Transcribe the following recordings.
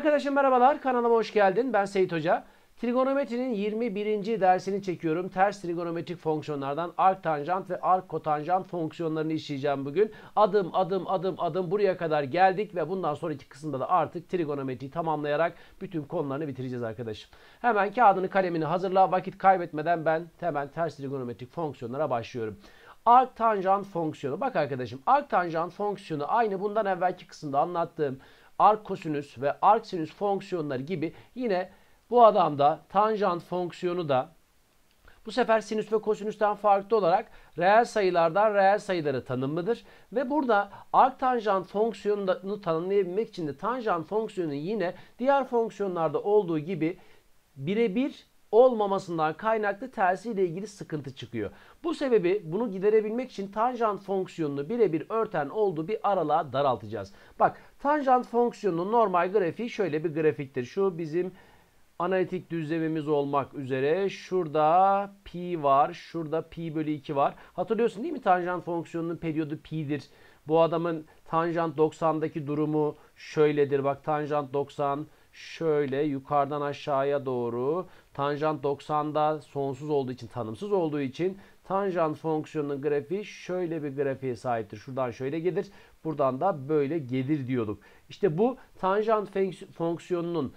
Arkadaşım merhabalar kanalıma hoş geldin. Ben Seyit Hoca. Trigonometrinin 21. dersini çekiyorum. Ters trigonometrik fonksiyonlardan arc tanjant ve arc kotanjant fonksiyonlarını işleyeceğim bugün. Adım adım adım adım buraya kadar geldik ve bundan sonraki kısımda da artık trigonometriyi tamamlayarak bütün konularını bitireceğiz arkadaşım. Hemen kağıdını kalemini hazırla. Vakit kaybetmeden ben hemen ters trigonometrik fonksiyonlara başlıyorum arc tanjant fonksiyonu. Bak arkadaşım arc tanjant fonksiyonu aynı bundan evvelki kısımda anlattığım Ark arkkosinüs ve arksinüs fonksiyonları gibi yine bu adamda tanjant fonksiyonu da bu sefer sinüs ve kosinüsten farklı olarak reel sayılardan reel sayıları tanımlıdır. Ve burada arktanjant fonksiyonunu tanımlayabilmek için de tanjant fonksiyonu yine diğer fonksiyonlarda olduğu gibi birebir olmamasından kaynaklı tersiyle ilgili sıkıntı çıkıyor. Bu sebebi bunu giderebilmek için tanjant fonksiyonunu birebir örten olduğu bir aralığa daraltacağız. Bak tanjant fonksiyonunun normal grafiği şöyle bir grafiktir. Şu bizim analitik düzlemimiz olmak üzere şurada pi var, şurada pi bölü 2 var. Hatırlıyorsun değil mi tanjant fonksiyonunun periyodu pi'dir. Bu adamın tanjant 90'daki durumu şöyledir. Bak tanjant 90 şöyle yukarıdan aşağıya doğru tanjant 90'da sonsuz olduğu için tanımsız olduğu için tanjant fonksiyonunun grafiği şöyle bir grafiğe sahiptir. Şuradan şöyle gelir buradan da böyle gelir diyorduk. İşte bu tanjant fonksiyonunun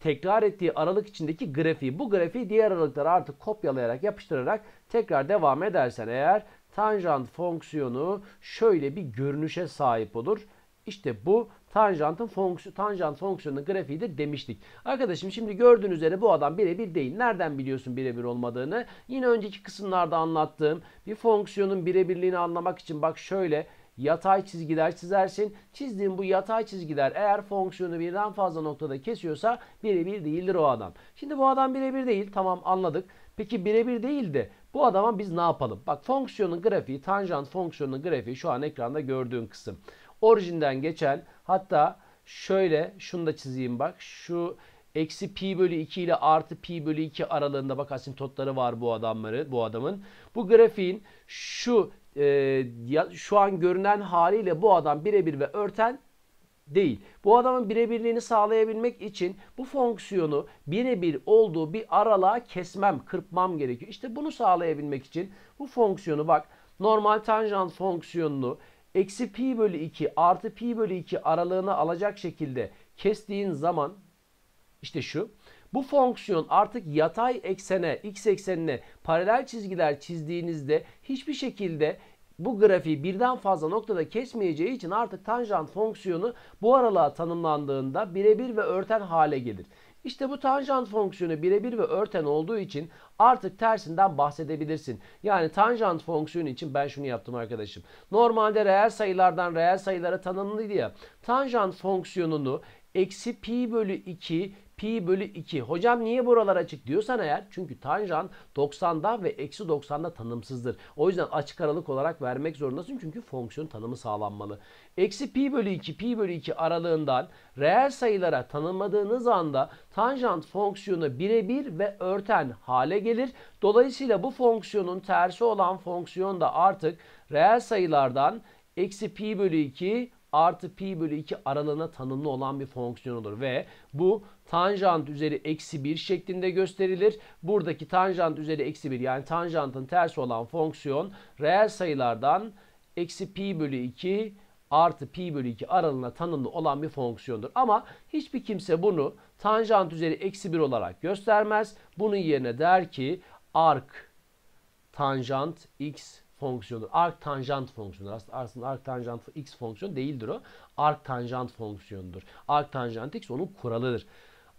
tekrar ettiği aralık içindeki grafiği bu grafiği diğer aralıklara artık kopyalayarak yapıştırarak tekrar devam edersen eğer tanjant fonksiyonu şöyle bir görünüşe sahip olur. İşte bu tanjantın fonksiyon, tanjant fonksiyonunun grafiğidir demiştik. Arkadaşım şimdi gördüğünüz üzere bu adam birebir değil. Nereden biliyorsun birebir olmadığını? Yine önceki kısımlarda anlattığım bir fonksiyonun birebirliğini anlamak için bak şöyle yatay çizgiler çizersin. Çizdiğin bu yatay çizgiler eğer fonksiyonu birden fazla noktada kesiyorsa birebir değildir o adam. Şimdi bu adam birebir değil tamam anladık. Peki birebir değil de bu adama biz ne yapalım? Bak fonksiyonun grafiği, tanjant fonksiyonun grafiği şu an ekranda gördüğün kısım. Orijinden geçen Hatta şöyle şunu da çizeyim bak. Şu eksi pi bölü 2 ile artı pi bölü 2 aralığında bak asimtotları var bu adamları bu adamın. Bu grafiğin şu e, ya, şu an görünen haliyle bu adam birebir ve örten değil. Bu adamın birebirliğini sağlayabilmek için bu fonksiyonu birebir olduğu bir aralığa kesmem, kırpmam gerekiyor. İşte bunu sağlayabilmek için bu fonksiyonu bak normal tanjant fonksiyonunu eksi pi bölü 2 artı pi bölü 2 aralığını alacak şekilde kestiğin zaman işte şu. Bu fonksiyon artık yatay eksene, x eksenine paralel çizgiler çizdiğinizde hiçbir şekilde bu grafiği birden fazla noktada kesmeyeceği için artık tanjant fonksiyonu bu aralığa tanımlandığında birebir ve örten hale gelir. İşte bu tanjant fonksiyonu birebir ve örten olduğu için artık tersinden bahsedebilirsin. Yani tanjant fonksiyonu için ben şunu yaptım arkadaşım. Normalde reel sayılardan reel sayılara tanımlıydı ya. Tanjant fonksiyonunu eksi pi bölü 2 pi bölü 2. Hocam niye buralar açık diyorsan eğer çünkü tanjant 90'da ve eksi 90'da tanımsızdır. O yüzden açık aralık olarak vermek zorundasın çünkü fonksiyon tanımı sağlanmalı. Eksi pi bölü 2 pi bölü 2 aralığından reel sayılara tanımadığınız anda tanjant fonksiyonu birebir ve örten hale gelir. Dolayısıyla bu fonksiyonun tersi olan fonksiyon da artık reel sayılardan eksi pi bölü 2 artı pi bölü 2 aralığına tanımlı olan bir fonksiyon olur. Ve bu tanjant üzeri eksi 1 şeklinde gösterilir. Buradaki tanjant üzeri eksi 1 yani tanjantın tersi olan fonksiyon reel sayılardan eksi pi bölü 2 artı pi bölü 2 aralığına tanımlı olan bir fonksiyondur. Ama hiçbir kimse bunu tanjant üzeri eksi 1 olarak göstermez. Bunun yerine der ki ark tanjant x fonksiyonu, Ark tanjant fonksiyonudur. Aslında ark tanjant x fonksiyonu değildir o. Ark tanjant fonksiyonudur. Ark tanjant x onun kuralıdır.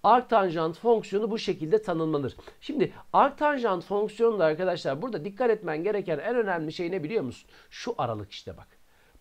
Ark tanjant fonksiyonu bu şekilde tanımlanır. Şimdi ark tanjant fonksiyonunda arkadaşlar burada dikkat etmen gereken en önemli şey ne biliyor musun? Şu aralık işte bak.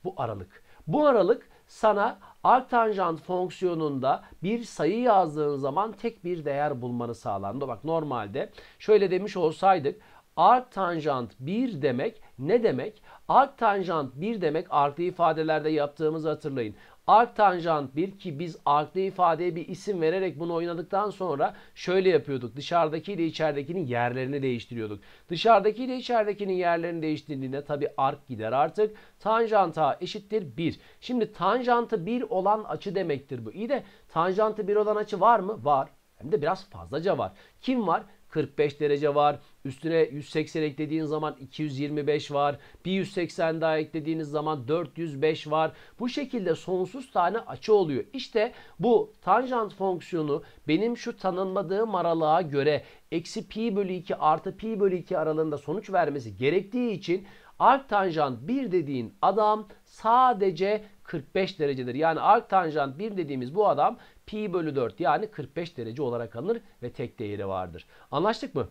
Bu aralık. Bu aralık sana arctanjant fonksiyonunda bir sayı yazdığın zaman tek bir değer bulmanı sağlandı. Bak normalde şöyle demiş olsaydık arctanjant 1 demek ne demek? Ark tanjant 1 demek arklı ifadelerde yaptığımızı hatırlayın. Ark tanjant 1 ki biz arklı ifadeye bir isim vererek bunu oynadıktan sonra şöyle yapıyorduk. Dışarıdaki ile içeridekinin yerlerini değiştiriyorduk. Dışarıdaki ile içeridekinin yerlerini değiştirdiğinde tabi ark gider artık. Tanjanta eşittir 1. Şimdi tanjantı 1 olan açı demektir bu. İyi de tanjantı 1 olan açı var mı? Var. Hem de biraz fazlaca var. Kim var? 45 derece var. Üstüne 180 eklediğin zaman 225 var. Bir 180 daha eklediğiniz zaman 405 var. Bu şekilde sonsuz tane açı oluyor. İşte bu tanjant fonksiyonu benim şu tanımladığım aralığa göre eksi pi bölü 2 artı pi bölü 2 aralığında sonuç vermesi gerektiği için arc tanjant 1 dediğin adam sadece 45 derecedir. Yani arc tanjant 1 dediğimiz bu adam pi bölü 4 yani 45 derece olarak alınır ve tek değeri vardır. Anlaştık mı?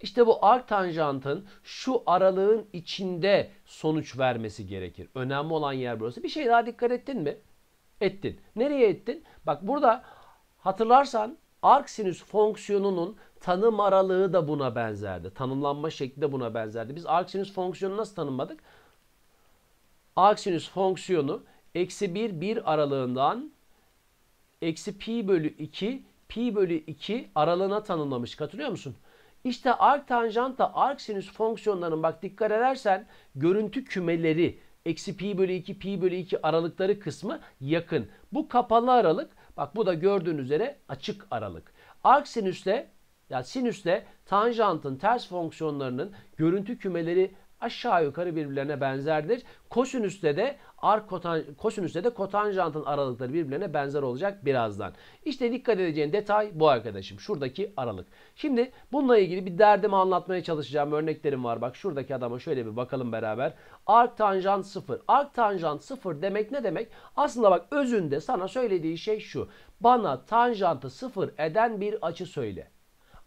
İşte bu arc tanjantın şu aralığın içinde sonuç vermesi gerekir. Önemli olan yer burası. Bir şey daha dikkat ettin mi? Ettin. Nereye ettin? Bak burada hatırlarsan arc sinüs fonksiyonunun tanım aralığı da buna benzerdi. Tanımlanma şekli de buna benzerdi. Biz arc sinüs fonksiyonunu nasıl tanımladık? Arc sinüs fonksiyonu eksi 1 1 aralığından eksi pi bölü 2 pi bölü 2 aralığına tanımlamış. Katılıyor musun? İşte arc tanjant da sinüs fonksiyonlarının bak dikkat edersen görüntü kümeleri eksi pi bölü 2 pi bölü 2 aralıkları kısmı yakın. Bu kapalı aralık bak bu da gördüğün üzere açık aralık. Arc sinüsle ya yani sinüsle tanjantın ters fonksiyonlarının görüntü kümeleri aşağı yukarı birbirlerine benzerdir. Kosinüste de ark kotan, kosinüste de kotanjantın aralıkları birbirlerine benzer olacak birazdan. İşte dikkat edeceğin detay bu arkadaşım. Şuradaki aralık. Şimdi bununla ilgili bir derdimi anlatmaya çalışacağım. Örneklerim var. Bak şuradaki adama şöyle bir bakalım beraber. Ark tanjant 0. Ark tanjant 0 demek ne demek? Aslında bak özünde sana söylediği şey şu. Bana tanjantı 0 eden bir açı söyle.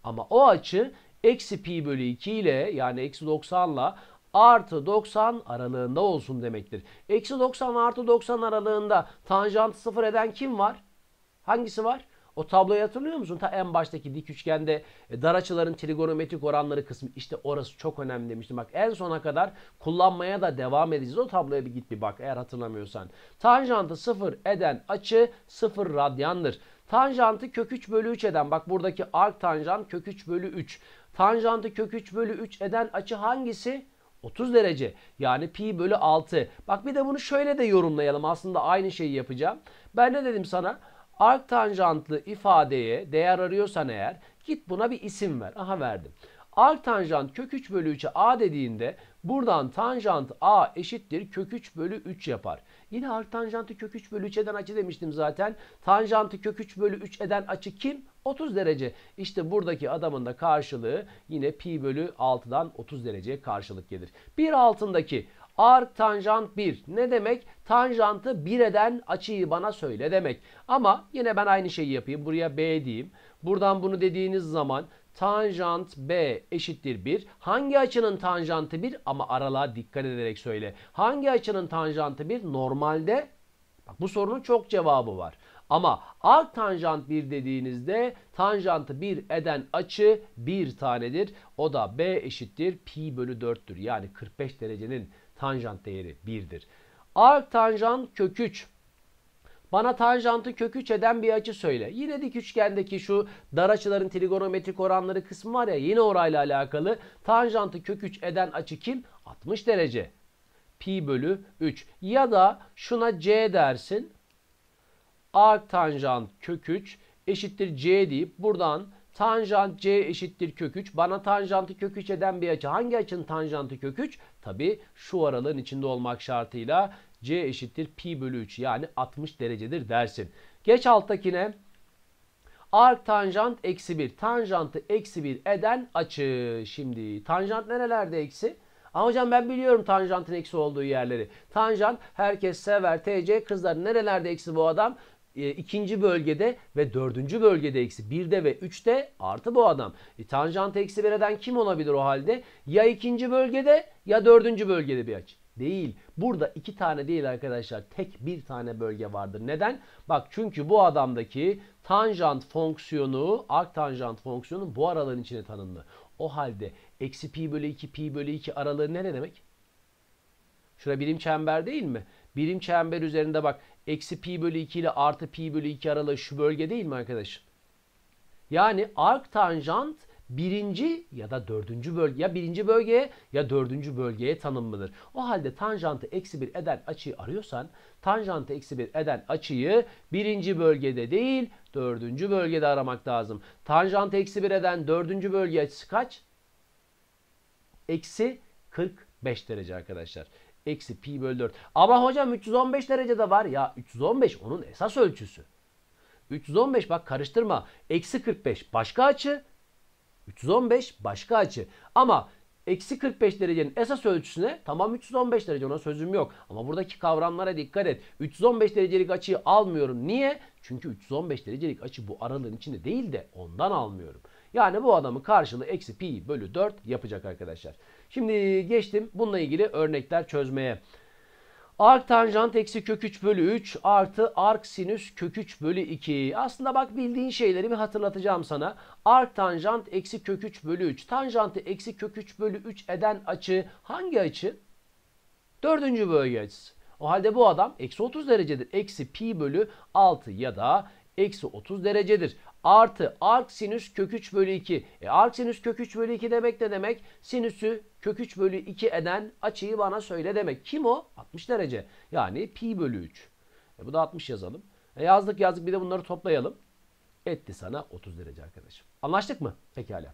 Ama o açı eksi pi bölü 2 ile yani eksi 90 ile artı 90 aralığında olsun demektir. Eksi 90 artı 90 aralığında tanjantı sıfır eden kim var? Hangisi var? O tabloyu hatırlıyor musun? Ta en baştaki dik üçgende e, dar açıların trigonometrik oranları kısmı işte orası çok önemli demiştim. Bak en sona kadar kullanmaya da devam edeceğiz. O tabloya bir git bir bak eğer hatırlamıyorsan. Tanjantı sıfır eden açı sıfır radyandır. Tanjantı kök 3 bölü 3 eden bak buradaki arc tanjant kök 3 bölü 3. Tanjantı kök 3 bölü 3 eden açı hangisi? 30 derece yani pi bölü 6. Bak bir de bunu şöyle de yorumlayalım. Aslında aynı şeyi yapacağım. Ben ne dedim sana? Ark tanjantlı ifadeye değer arıyorsan eğer git buna bir isim ver. Aha verdim. Ark tanjant kök 3 bölü 3'e a dediğinde buradan tanjant a eşittir kök 3 bölü 3 yapar. Yine ark tanjantı kök 3 bölü 3 eden açı demiştim zaten. Tanjantı kök 3 bölü 3 eden açı kim? 30 derece. İşte buradaki adamın da karşılığı yine pi bölü 6'dan 30 dereceye karşılık gelir. Bir altındaki arc tanjant 1 ne demek? Tanjantı 1 eden açıyı bana söyle demek. Ama yine ben aynı şeyi yapayım. Buraya B diyeyim. Buradan bunu dediğiniz zaman tanjant B eşittir 1. Hangi açının tanjantı 1? Ama aralığa dikkat ederek söyle. Hangi açının tanjantı 1? Normalde bak bu sorunun çok cevabı var. Ama arc tanjant 1 dediğinizde tanjantı 1 eden açı 1 tanedir. O da B eşittir pi bölü 4'tür. Yani 45 derecenin tanjant değeri 1'dir. Arc tanjant kök 3. Bana tanjantı kök 3 eden bir açı söyle. Yine dik üçgendeki şu dar açıların trigonometrik oranları kısmı var ya yine orayla alakalı. Tanjantı kök 3 eden açı kim? 60 derece. Pi bölü 3. Ya da şuna C dersin. A tanjant kök 3 eşittir C deyip buradan tanjant C eşittir kök 3 bana tanjantı kök 3 eden bir açı. Hangi açının tanjantı kök 3? Tabi şu aralığın içinde olmak şartıyla C eşittir pi bölü 3 yani 60 derecedir dersin. Geç alttakine arc tanjant eksi 1 tanjantı eksi 1 eden açı. Şimdi tanjant nerelerde eksi? Ama hocam ben biliyorum tanjantın eksi olduğu yerleri. Tanjant herkes sever. TC kızlar nerelerde eksi bu adam? Ee, ikinci bölgede ve dördüncü bölgede eksi. Birde ve üçte artı bu adam. E, tanjant eksi bir kim olabilir o halde? Ya ikinci bölgede ya dördüncü bölgede bir açı. Değil. Burada iki tane değil arkadaşlar. Tek bir tane bölge vardır. Neden? Bak çünkü bu adamdaki tanjant fonksiyonu, arc tanjant fonksiyonu bu aralığın içine tanımlı. O halde eksi pi bölü 2 pi bölü 2 aralığı ne demek? Şurada birim çember değil mi? Birim çember üzerinde bak eksi pi bölü 2 ile artı pi bölü 2 aralığı şu bölge değil mi arkadaşım? Yani ark tanjant birinci ya da dördüncü bölge ya birinci bölgeye ya dördüncü bölgeye tanımlıdır. O halde tanjantı eksi bir eden açıyı arıyorsan tanjantı eksi bir eden açıyı birinci bölgede değil dördüncü bölgede aramak lazım. Tanjantı eksi bir eden dördüncü bölge açısı kaç? Eksi 45 derece arkadaşlar. Eksi pi bölü 4. Ama hocam 315 derecede var. Ya 315 onun esas ölçüsü. 315 bak karıştırma. Eksi 45 başka açı. 315 başka açı. Ama eksi 45 derecenin esas ölçüsüne tamam 315 derece ona sözüm yok. Ama buradaki kavramlara dikkat et. 315 derecelik açıyı almıyorum. Niye? Çünkü 315 derecelik açı bu aralığın içinde değil de ondan almıyorum. Yani bu adamın karşılığı eksi pi bölü 4 yapacak arkadaşlar. Şimdi geçtim bununla ilgili örnekler çözmeye. Ark tanjant eksi kök 3 bölü 3 artı ark sinüs kök 3 bölü 2. Aslında bak bildiğin şeyleri bir hatırlatacağım sana. Ark tanjant eksi kök 3 bölü 3. Tanjantı eksi kök 3 bölü 3 eden açı hangi açı? Dördüncü bölge açısı. O halde bu adam eksi 30 derecedir. Eksi pi bölü 6 ya da eksi 30 derecedir artı arc sinüs kök 3 bölü 2. E arc sinüs kök 3 bölü 2 demek ne demek? Sinüsü kök 3 bölü 2 eden açıyı bana söyle demek. Kim o? 60 derece. Yani pi bölü 3. E bu da 60 yazalım. E yazdık yazdık bir de bunları toplayalım. Etti sana 30 derece arkadaşım. Anlaştık mı? Pekala.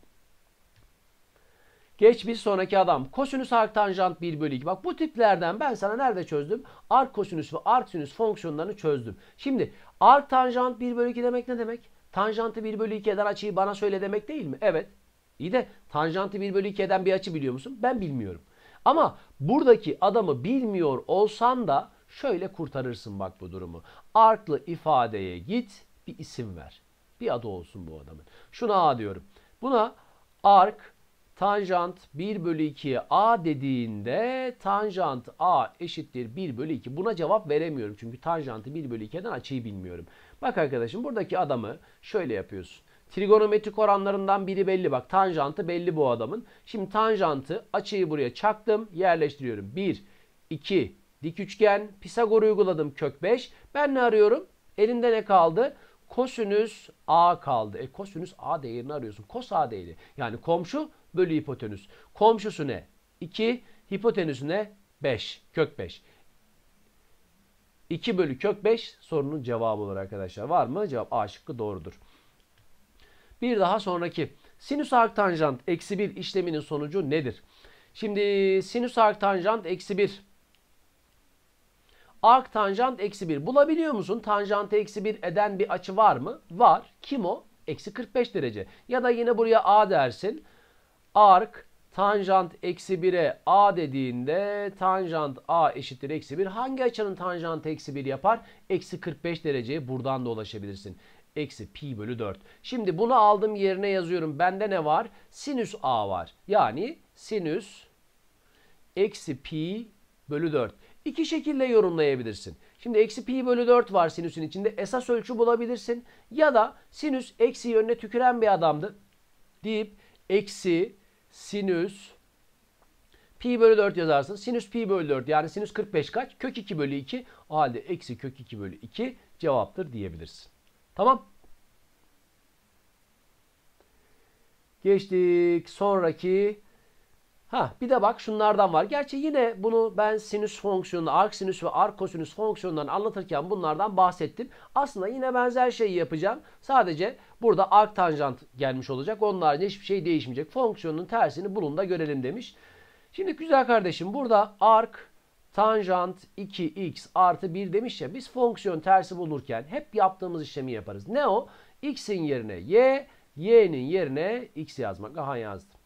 Geç bir sonraki adam. Kosinüs arc tanjant 1 bölü 2. Bak bu tiplerden ben sana nerede çözdüm? Arc kosinüs ve arc sinüs fonksiyonlarını çözdüm. Şimdi arc tanjant 1 bölü 2 demek ne demek? Tanjantı 1 bölü 2 eden açıyı bana söyle demek değil mi? Evet. İyi de tanjantı 1 bölü 2 eden bir açı biliyor musun? Ben bilmiyorum. Ama buradaki adamı bilmiyor olsan da şöyle kurtarırsın bak bu durumu. Artlı ifadeye git bir isim ver. Bir adı olsun bu adamın. Şuna A diyorum. Buna ark tanjant 1 bölü 2 A dediğinde tanjant A eşittir 1 bölü 2. Buna cevap veremiyorum. Çünkü tanjantı 1 bölü 2'den açıyı bilmiyorum. Bak arkadaşım buradaki adamı şöyle yapıyorsun. Trigonometrik oranlarından biri belli bak. Tanjantı belli bu adamın. Şimdi tanjantı açıyı buraya çaktım yerleştiriyorum. 1, 2, dik üçgen. Pisagor uyguladım kök 5. Ben ne arıyorum? Elinde ne kaldı? Kosinüs A kaldı. E kosinüs A değerini arıyorsun. Kos A değeri. Yani komşu bölü hipotenüs. Komşusu ne? 2, hipotenüsü ne? 5. Kök 5. 2 bölü kök 5 sorunun cevabı olur arkadaşlar. Var mı? Cevap A şıkkı doğrudur. Bir daha sonraki. Sinüs arktanjant eksi 1 işleminin sonucu nedir? Şimdi sinüs arktanjant eksi 1. arktanjant eksi 1. Bulabiliyor musun? Tanjantı eksi 1 eden bir açı var mı? Var. Kim o? Eksi 45 derece. Ya da yine buraya A dersin. ark Tanjant eksi 1'e a dediğinde tanjant a eşittir eksi 1. Hangi açının tanjantı eksi 1 yapar? Eksi 45 dereceye buradan da ulaşabilirsin. Eksi pi bölü 4. Şimdi bunu aldım yerine yazıyorum. Bende ne var? Sinüs a var. Yani sinüs eksi pi bölü 4. İki şekilde yorumlayabilirsin. Şimdi eksi pi bölü 4 var sinüsün içinde. Esas ölçü bulabilirsin. Ya da sinüs eksi yönüne tüküren bir adamdı deyip eksi sinüs pi bölü 4 yazarsın. Sinüs pi bölü 4 yani sinüs 45 kaç? Kök 2 bölü 2. O halde eksi kök 2 bölü 2 cevaptır diyebilirsin. Tamam. Geçtik sonraki Ha bir de bak şunlardan var. Gerçi yine bunu ben sinüs fonksiyonu, arc sinüs ve arc kosinüs fonksiyonlarını anlatırken bunlardan bahsettim. Aslında yine benzer şeyi yapacağım. Sadece burada arc tanjant gelmiş olacak. Onun haricinde hiçbir şey değişmeyecek. Fonksiyonun tersini bulun da görelim demiş. Şimdi güzel kardeşim burada arc tanjant 2x artı 1 demiş ya biz fonksiyon tersi bulurken hep yaptığımız işlemi yaparız. Ne o? x'in yerine y, y'nin yerine x yazmak. Aha yazdım.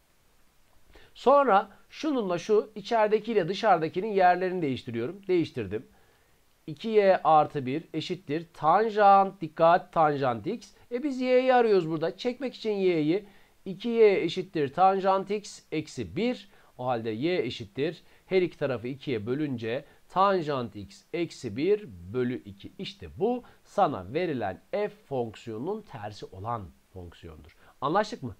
Sonra şununla şu içeridekiyle dışarıdakinin yerlerini değiştiriyorum. Değiştirdim. 2y artı 1 eşittir. Tanjant dikkat tanjant x. E biz y'yi arıyoruz burada. Çekmek için y'yi 2y eşittir tanjant x eksi 1. O halde y eşittir. Her iki tarafı 2'ye bölünce tanjant x eksi 1 bölü 2. İşte bu sana verilen f fonksiyonunun tersi olan fonksiyondur. Anlaştık mı?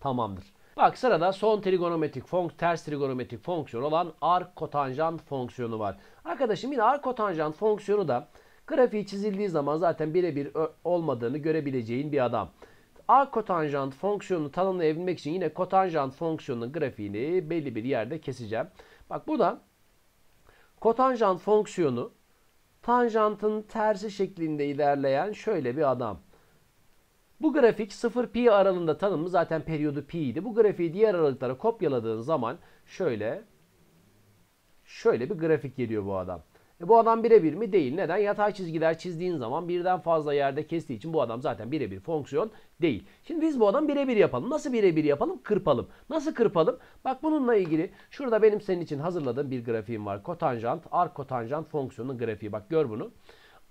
Tamamdır. Bak sırada son trigonometrik fonk ters trigonometrik fonksiyon olan arc kotanjant fonksiyonu var. Arkadaşım yine arc kotanjant fonksiyonu da grafiği çizildiği zaman zaten birebir olmadığını görebileceğin bir adam. Arc kotanjant fonksiyonunu tanımlayabilmek için yine kotanjant fonksiyonunun grafiğini belli bir yerde keseceğim. Bak bu da kotanjant fonksiyonu tanjantın tersi şeklinde ilerleyen şöyle bir adam. Bu grafik 0 pi aralığında tanımı zaten periyodu pi idi. Bu grafiği diğer aralıklara kopyaladığın zaman şöyle şöyle bir grafik geliyor bu adam. E bu adam birebir mi? Değil. Neden? Yatay çizgiler çizdiğin zaman birden fazla yerde kestiği için bu adam zaten birebir fonksiyon değil. Şimdi biz bu adam birebir yapalım. Nasıl birebir yapalım? Kırpalım. Nasıl kırpalım? Bak bununla ilgili şurada benim senin için hazırladığım bir grafiğim var. Kotanjant, ark kotanjant fonksiyonun grafiği. Bak gör bunu.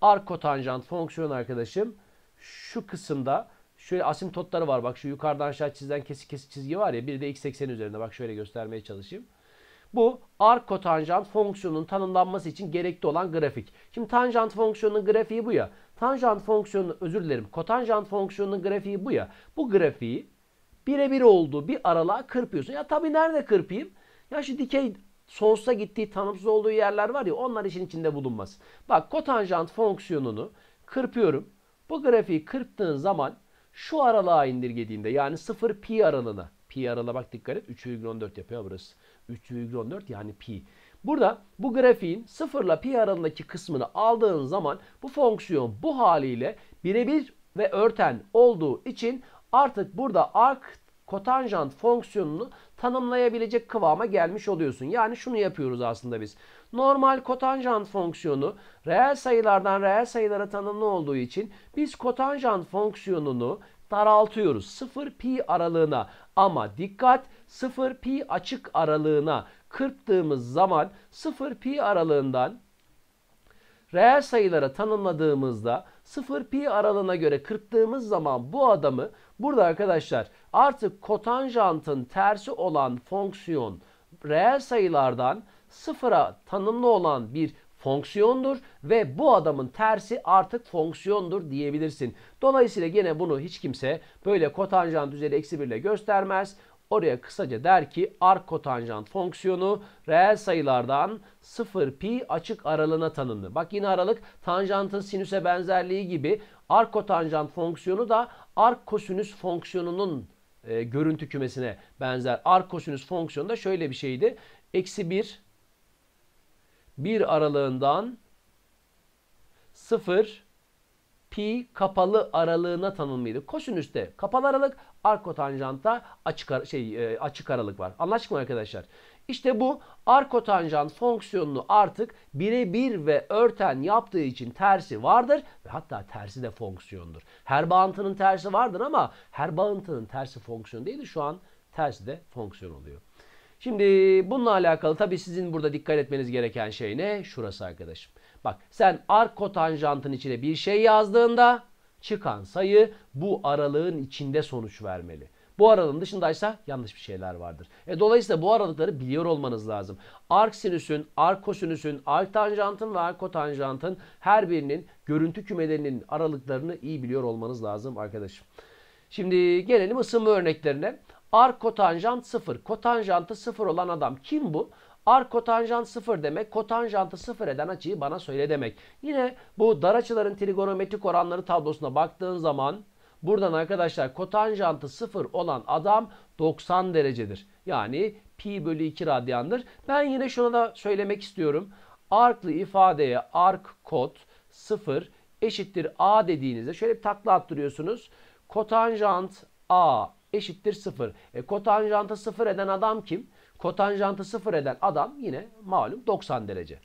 Ark kotanjant fonksiyon arkadaşım şu kısımda Şöyle asimtotları var bak şu yukarıdan aşağı çizilen kesik kesik çizgi var ya bir de x ekseni üzerinde bak şöyle göstermeye çalışayım. Bu arc kotanjant fonksiyonunun tanımlanması için gerekli olan grafik. Şimdi tanjant fonksiyonunun grafiği bu ya. Tanjant fonksiyonu özür dilerim. Kotanjant fonksiyonunun grafiği bu ya. Bu grafiği birebir olduğu bir aralığa kırpıyorsun. Ya tabii nerede kırpayım? Ya şu dikey sonsuza gittiği tanımsız olduğu yerler var ya onlar işin içinde bulunmaz. Bak kotanjant fonksiyonunu kırpıyorum. Bu grafiği kırptığın zaman şu aralığa indirgediğinde yani 0 pi aralığına pi aralığına bak dikkat et 3,14 yapıyor burası. 3,14 yani pi. Burada bu grafiğin 0 ile pi aralığındaki kısmını aldığın zaman bu fonksiyon bu haliyle birebir ve örten olduğu için artık burada arc kotanjant fonksiyonunu tanımlayabilecek kıvama gelmiş oluyorsun. Yani şunu yapıyoruz aslında biz normal kotanjant fonksiyonu reel sayılardan reel sayılara tanımlı olduğu için biz kotanjant fonksiyonunu daraltıyoruz. 0 pi aralığına ama dikkat 0 pi açık aralığına kırptığımız zaman 0 pi aralığından reel sayılara tanımladığımızda 0 pi aralığına göre kırptığımız zaman bu adamı burada arkadaşlar artık kotanjantın tersi olan fonksiyon reel sayılardan sıfıra tanımlı olan bir fonksiyondur ve bu adamın tersi artık fonksiyondur diyebilirsin. Dolayısıyla gene bunu hiç kimse böyle kotanjant üzeri eksi 1 ile göstermez. Oraya kısaca der ki ark kotanjant fonksiyonu reel sayılardan 0 pi açık aralığına tanımlı. Bak yine aralık tanjantın sinüse benzerliği gibi ark kotanjant fonksiyonu da ark kosinüs fonksiyonunun e, görüntü kümesine benzer. Ark kosinüs fonksiyonu da şöyle bir şeydi. Eksi 1 1 aralığından 0 pi kapalı aralığına tanımlıydı. koşun üstte kapalı aralık, arkotanjantta açık ar şey e, açık aralık var. Anlaştık mı arkadaşlar? İşte bu arkotanjant fonksiyonunu artık birebir ve örten yaptığı için tersi vardır ve hatta tersi de fonksiyondur. Her bağıntının tersi vardır ama her bağıntının tersi fonksiyon değil şu an tersi de fonksiyon oluyor. Şimdi bununla alakalı tabii sizin burada dikkat etmeniz gereken şey ne? Şurası arkadaşım. Bak sen arc kotanjantın içine bir şey yazdığında çıkan sayı bu aralığın içinde sonuç vermeli. Bu aralığın dışındaysa yanlış bir şeyler vardır. E, dolayısıyla bu aralıkları biliyor olmanız lazım. Ark sinüsün, ark kosinüsün, ark tanjantın ve ark kotanjantın her birinin görüntü kümelerinin aralıklarını iyi biliyor olmanız lazım arkadaşım. Şimdi gelelim ısınma örneklerine. R kotanjant 0. Kotanjantı 0 olan adam kim bu? R kotanjant 0 demek kotanjantı 0 eden açıyı bana söyle demek. Yine bu dar açıların trigonometrik oranları tablosuna baktığın zaman buradan arkadaşlar kotanjantı 0 olan adam 90 derecedir. Yani pi bölü 2 radyandır. Ben yine şuna da söylemek istiyorum. Arklı ifadeye ark kot 0 eşittir a dediğinizde şöyle bir takla attırıyorsunuz. Kotanjant a eşittir 0. E, kotanjantı 0 eden adam kim? Kotanjantı 0 eden adam yine malum 90 derece.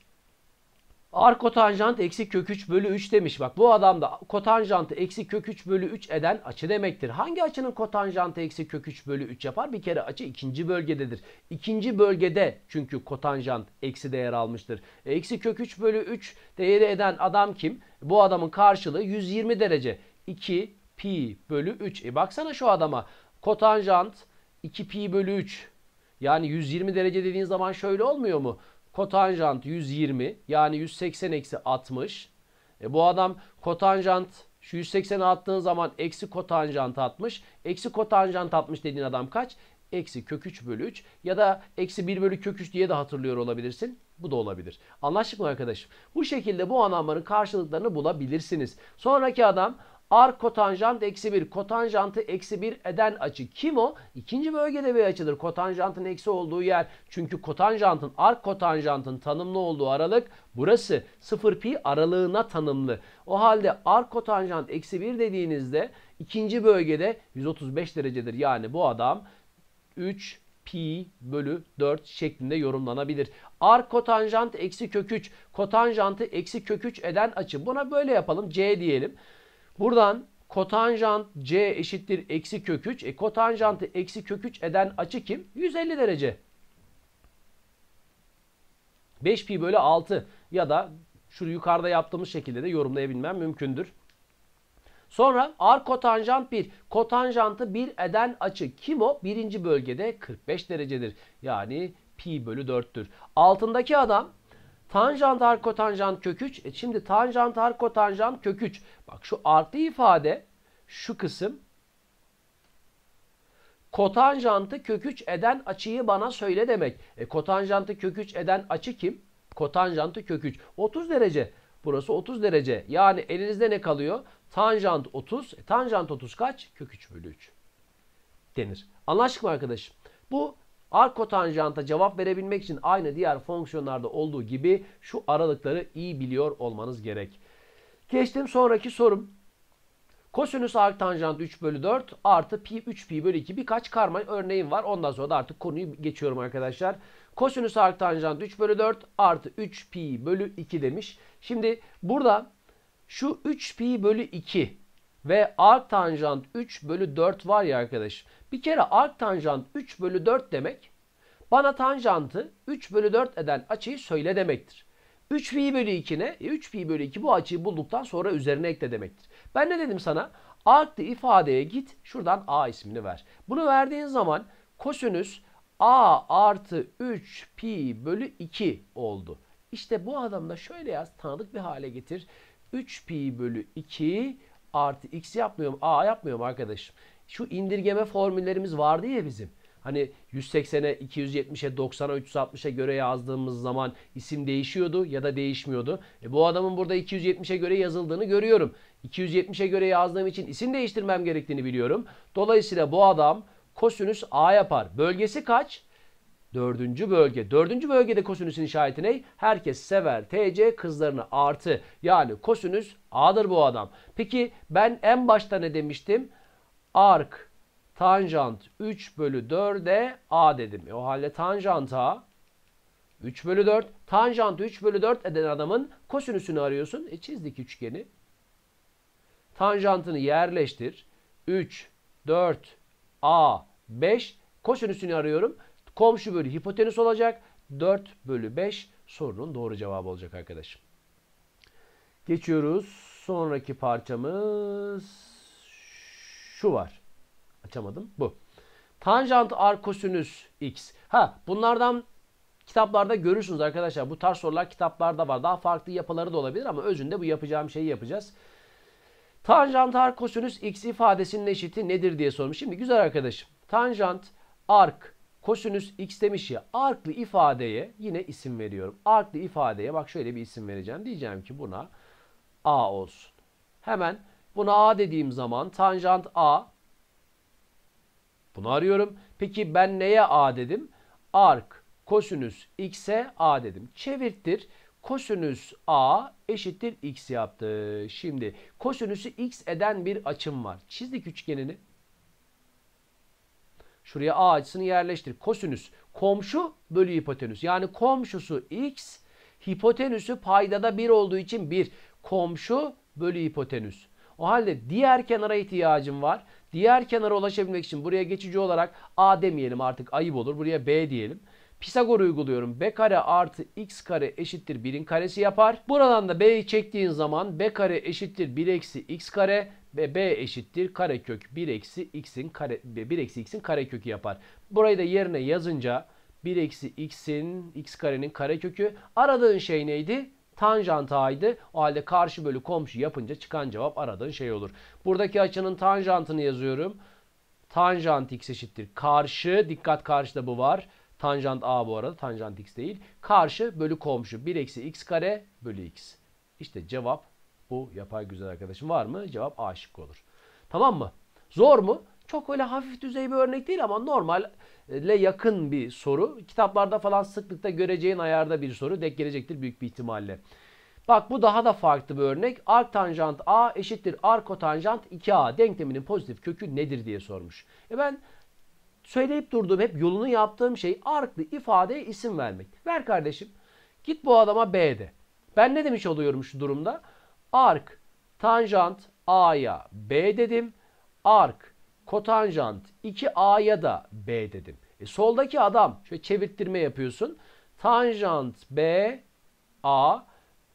R kotanjant eksi kök 3 bölü 3 demiş. Bak bu adamda kotanjantı eksi kök 3 bölü 3 eden açı demektir. Hangi açının kotanjantı eksi kök 3 bölü 3 yapar? Bir kere açı ikinci bölgededir. İkinci bölgede çünkü kotanjant eksi değer almıştır. E, eksi kök 3 bölü 3 değeri eden adam kim? Bu adamın karşılığı 120 derece. 2 pi bölü 3. E baksana şu adama. Kotanjant 2 pi bölü 3. Yani 120 derece dediğin zaman şöyle olmuyor mu? Kotanjant 120 yani 180 eksi 60. E bu adam kotanjant şu 180'e attığın zaman eksi kotanjant 60. Eksi kotanjant 60 dediğin adam kaç? Eksi kök 3 bölü 3 ya da eksi 1 bölü kök 3 diye de hatırlıyor olabilirsin. Bu da olabilir. Anlaştık mı arkadaşım? Bu şekilde bu anlamların karşılıklarını bulabilirsiniz. Sonraki adam R kotanjant eksi 1. Kotanjantı eksi 1 eden açı kim o? İkinci bölgede bir açıdır. Kotanjantın eksi olduğu yer. Çünkü kotanjantın, ark kotanjantın tanımlı olduğu aralık burası. 0 pi aralığına tanımlı. O halde ark kotanjant eksi 1 dediğinizde ikinci bölgede 135 derecedir. Yani bu adam 3 pi bölü 4 şeklinde yorumlanabilir. R kotanjant eksi kök 3. Kotanjantı eksi kök 3 eden açı. Buna böyle yapalım. C diyelim. Buradan kotanjant C eşittir eksi kök 3. E, kotanjantı eksi kök 3 eden açı kim? 150 derece. 5 pi bölü 6 ya da şu yukarıda yaptığımız şekilde de yorumlayabilmem mümkündür. Sonra r kotanjant 1. Kotanjantı 1 eden açı kim o? Birinci bölgede 45 derecedir. Yani pi bölü 4'tür. Altındaki adam Tanjant arkotanjant kotanjant kök 3. E şimdi tanjant arkotanjant kotanjant kök 3. Bak şu artı ifade şu kısım kotanjantı kök 3 eden açıyı bana söyle demek. E kotanjantı kök 3 eden açı kim? Kotanjantı kök 3. 30 derece. Burası 30 derece. Yani elinizde ne kalıyor? Tanjant 30. E, tanjant 30 kaç? Kök 3 bölü 3 denir. Anlaştık mı arkadaşım? Bu Arko cevap verebilmek için aynı diğer fonksiyonlarda olduğu gibi şu aralıkları iyi biliyor olmanız gerek. Geçtim sonraki sorum. Kosinüs arc 3 bölü 4 artı pi 3 pi bölü 2 birkaç karma örneğim var. Ondan sonra da artık konuyu geçiyorum arkadaşlar. Kosinüs arc 3 bölü 4 artı 3 pi bölü 2 demiş. Şimdi burada şu 3 pi bölü 2 ve arc 3 bölü 4 var ya arkadaş. Bir kere ark tanjant 3 bölü 4 demek bana tanjantı 3 bölü 4 eden açıyı söyle demektir. 3 pi bölü 2 ne? E 3 pi bölü 2 bu açıyı bulduktan sonra üzerine ekle demektir. Ben ne dedim sana? Artlı ifadeye git şuradan a ismini ver. Bunu verdiğin zaman kosinüs a artı 3 pi bölü 2 oldu. İşte bu adamda şöyle yaz tanıdık bir hale getir. 3 pi bölü 2 artı x yapmıyorum a yapmıyorum arkadaşım şu indirgeme formüllerimiz vardı ya bizim. Hani 180'e, 270'e, 90'a, 360'a göre yazdığımız zaman isim değişiyordu ya da değişmiyordu. E bu adamın burada 270'e göre yazıldığını görüyorum. 270'e göre yazdığım için isim değiştirmem gerektiğini biliyorum. Dolayısıyla bu adam kosinüs A yapar. Bölgesi kaç? Dördüncü bölge. Dördüncü bölgede kosinüsün işareti ne? Herkes sever TC kızlarını artı. Yani kosinüs A'dır bu adam. Peki ben en başta ne demiştim? ark tanjant 3 bölü 4'e a dedim. E o halde tanjant a 3 bölü 4. Tanjant 3 bölü 4 eden adamın kosinüsünü arıyorsun. E çizdik üçgeni. Tanjantını yerleştir. 3, 4, a, 5. Kosinüsünü arıyorum. Komşu bölü hipotenüs olacak. 4 bölü 5 sorunun doğru cevabı olacak arkadaşım. Geçiyoruz. Sonraki parçamız şu var. Açamadım. Bu. Tanjant arkosinüs x. Ha bunlardan kitaplarda görürsünüz arkadaşlar. Bu tarz sorular kitaplarda var. Daha farklı yapıları da olabilir ama özünde bu yapacağım şeyi yapacağız. Tanjant arkosinüs x ifadesinin eşiti nedir diye sormuş. Şimdi güzel arkadaşım. Tanjant ark kosinüs x demiş ya. Arklı ifadeye yine isim veriyorum. Arklı ifadeye bak şöyle bir isim vereceğim. Diyeceğim ki buna a olsun. Hemen Buna A dediğim zaman tanjant A. Bunu arıyorum. Peki ben neye A dedim? Ark kosinüs x'e A dedim. Çevirttir. Kosinüs A eşittir x yaptı. Şimdi kosinüsü x eden bir açım var. Çizdik üçgenini. Şuraya A açısını yerleştir. Kosinüs komşu bölü hipotenüs. Yani komşusu x, hipotenüsü paydada 1 olduğu için 1. Komşu bölü hipotenüs. O halde diğer kenara ihtiyacım var. Diğer kenara ulaşabilmek için buraya geçici olarak A demeyelim artık ayıp olur. Buraya B diyelim. Pisagor uyguluyorum. B kare artı x kare eşittir 1'in karesi yapar. Buradan da b'yi çektiğin zaman b kare eşittir 1 eksi x kare ve b eşittir karekök 1 eksi x'in kare 1 eksi x'in karekökü yapar. Burayı da yerine yazınca 1 eksi x'in x karenin karekökü aradığın şey neydi? tanjant a'ydı. O halde karşı bölü komşu yapınca çıkan cevap aradığın şey olur. Buradaki açının tanjantını yazıyorum. Tanjant x eşittir. Karşı, dikkat karşıda bu var. Tanjant a bu arada, tanjant x değil. Karşı bölü komşu. 1 eksi x kare bölü x. İşte cevap bu yapay güzel arkadaşım var mı? Cevap A şıkkı olur. Tamam mı? Zor mu? Çok öyle hafif düzey bir örnek değil ama normalle e, yakın bir soru. Kitaplarda falan sıklıkta göreceğin ayarda bir soru denk gelecektir büyük bir ihtimalle. Bak bu daha da farklı bir örnek. Ark tanjant A eşittir arkotanjant 2A denkleminin pozitif kökü nedir diye sormuş. E ben söyleyip durduğum hep yolunu yaptığım şey arklı ifadeye isim vermek. Ver kardeşim. Git bu adama B de. Ben ne demiş oluyorum şu durumda? Ark tanjant A'ya B dedim. Ark kotanjant 2 a ya da B dedim. E soldaki adam şöyle çevirttirme yapıyorsun. Tanjant B A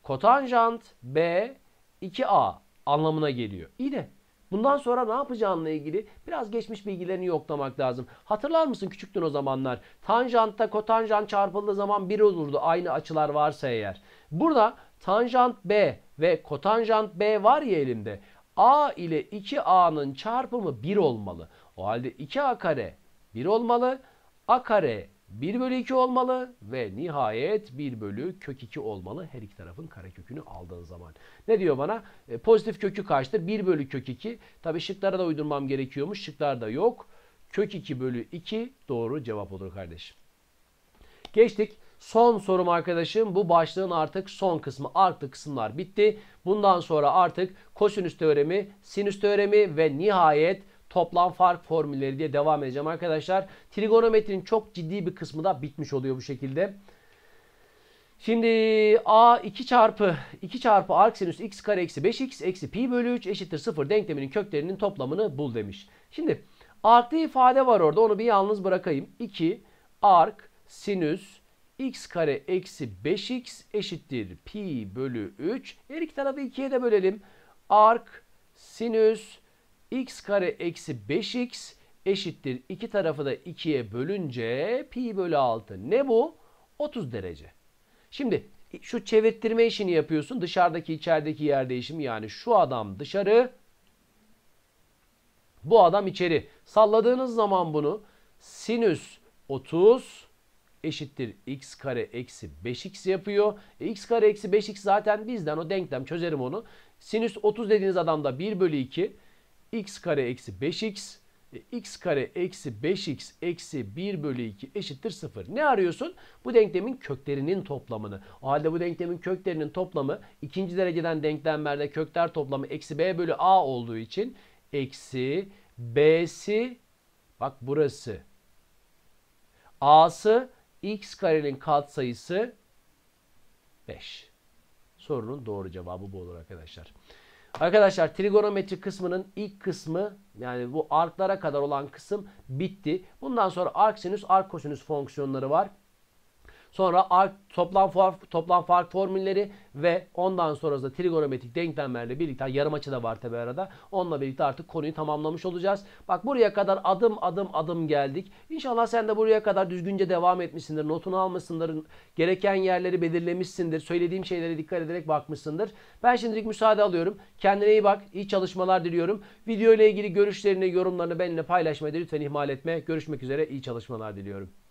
kotanjant B 2A anlamına geliyor. İyi de bundan sonra ne yapacağınla ilgili biraz geçmiş bilgilerini yoklamak lazım. Hatırlar mısın küçüktün o zamanlar. Tanjantta kotanjant çarpıldığı zaman 1 olurdu aynı açılar varsa eğer. Burada tanjant B ve kotanjant B var ya elimde a ile 2a'nın çarpımı 1 olmalı. O halde 2a kare 1 olmalı. a kare 1 bölü 2 olmalı ve nihayet 1 bölü kök 2 olmalı her iki tarafın karekökünü aldığın zaman. Ne diyor bana? E, pozitif kökü kaçtır? 1 bölü kök 2. Tabi şıklara da uydurmam gerekiyormuş. Şıklar da yok. Kök 2 bölü 2 doğru cevap olur kardeşim. Geçtik Son sorum arkadaşım bu başlığın artık son kısmı artık kısımlar bitti. Bundan sonra artık kosinüs teoremi, sinüs teoremi ve nihayet toplam fark formülleri diye devam edeceğim arkadaşlar. Trigonometrinin çok ciddi bir kısmı da bitmiş oluyor bu şekilde. Şimdi a 2 çarpı 2 çarpı arksinüs x kare eksi 5x eksi pi bölü 3 eşittir 0 denkleminin köklerinin toplamını bul demiş. Şimdi artı ifade var orada onu bir yalnız bırakayım. 2 ark sinüs x kare eksi 5x eşittir pi bölü 3. Her iki tarafı ikiye de bölelim. Ark sinüs x kare eksi 5x eşittir. İki tarafı da ikiye bölünce pi bölü 6. Ne bu? 30 derece. Şimdi e, şu çevirttirme işini yapıyorsun. Dışarıdaki içerideki yer değişimi yani şu adam dışarı bu adam içeri. Salladığınız zaman bunu sinüs 30 eşittir x kare eksi 5x yapıyor. x kare eksi 5x zaten bizden o denklem çözerim onu. Sinüs 30 dediğiniz adamda da 1 bölü 2 x kare eksi 5x e, x kare eksi 5x eksi 1 bölü 2 eşittir 0. Ne arıyorsun? Bu denklemin köklerinin toplamını. O halde bu denklemin köklerinin toplamı ikinci dereceden denklemlerde kökler toplamı eksi b bölü a olduğu için eksi b'si bak burası a'sı x karenin sayısı 5. Sorunun doğru cevabı bu olur arkadaşlar. Arkadaşlar trigonometri kısmının ilk kısmı yani bu arklara kadar olan kısım bitti. Bundan sonra arc sinüs, fonksiyonları var. Sonra ark, toplam, fark, toplam fark formülleri ve ondan sonra da trigonometrik denklemlerle birlikte yarım açı da var tabi arada. Onunla birlikte artık konuyu tamamlamış olacağız. Bak buraya kadar adım adım adım geldik. İnşallah sen de buraya kadar düzgünce devam etmişsindir. Notunu almışsındır. Gereken yerleri belirlemişsindir. Söylediğim şeylere dikkat ederek bakmışsındır. Ben şimdilik müsaade alıyorum. Kendine iyi bak. İyi çalışmalar diliyorum. Video ile ilgili görüşlerini, yorumlarını benimle paylaşmayı lütfen ihmal etme. Görüşmek üzere. İyi çalışmalar diliyorum.